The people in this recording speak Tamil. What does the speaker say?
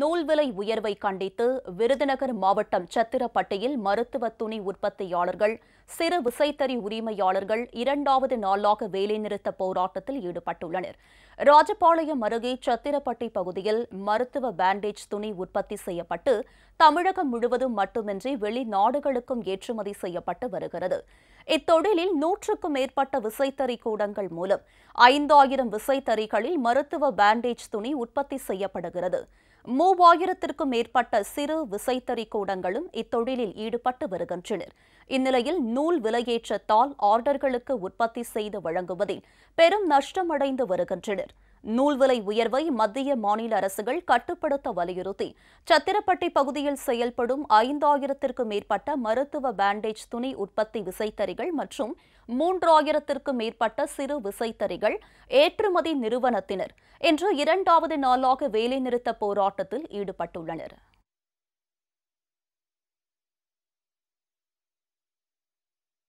நூல் விலை உயர்வை கண்டித்து விருதுநகர் மாவட்டம் சத்திரப்பட்டியில் மருத்துவ துணி உற்பத்தியாளர்கள் சிறு விசைத்தறி உரிமையாளர்கள் இரண்டாவது நாளாக வேலைநிறுத்த போராட்டத்தில் ஈடுபட்டுள்ளனர் ராஜபாளையம் அருகே சத்திரப்பட்டி பகுதியில் மருத்துவ பேண்டேஜ் துணி உற்பத்தி செய்யப்பட்டு தமிழகம் முழுவதும் மட்டுமின்றி வெளிநாடுகளுக்கும் ஏற்றுமதி செய்யப்பட்டு வருகிறது இத்தொழிலில் நூற்றுக்கும் மேற்பட்ட விசைத்தறி கூடங்கள் மூலம் ஐந்தாயிரம் விசைத்தறிகளில் மருத்துவ பேண்டேஜ் துணி உற்பத்தி செய்யப்படுகிறது மூவாயிரத்திற்கும் மேற்பட்ட சிறு விசைத்தறி கூடங்களும் இத்தொழிலில் ஈடுபட்டு வருகின்றனர் இந்நிலையில் நூல் விலையேற்றத்தால் ஆர்டர்களுக்கு உற்பத்தி செய்து வழங்குவதில் பெரும் நஷ்டமடைந்து வருகின்றனர் நூல் விலை உயர்வை மத்திய மாநில அரசுகள் கட்டுப்படுத்த வலியுறுத்தி சத்திரப்பட்டி பகுதியில் செயல்படும் ஐந்தாயிரத்திற்கும் மேற்பட்ட மருத்துவ பேண்டேஜ் துணி உற்பத்தி விசைத்தறிகள் மற்றும் மூன்றாயிரத்திற்கும் மேற்பட்ட சிறு விசைத்தறிகள் ஏற்றுமதி நிறுவனத்தினர் இன்று இரண்டாவது நாளாக வேலைநிறுத்த போராட்டத்தில் ஈடுபட்டுள்ளனர்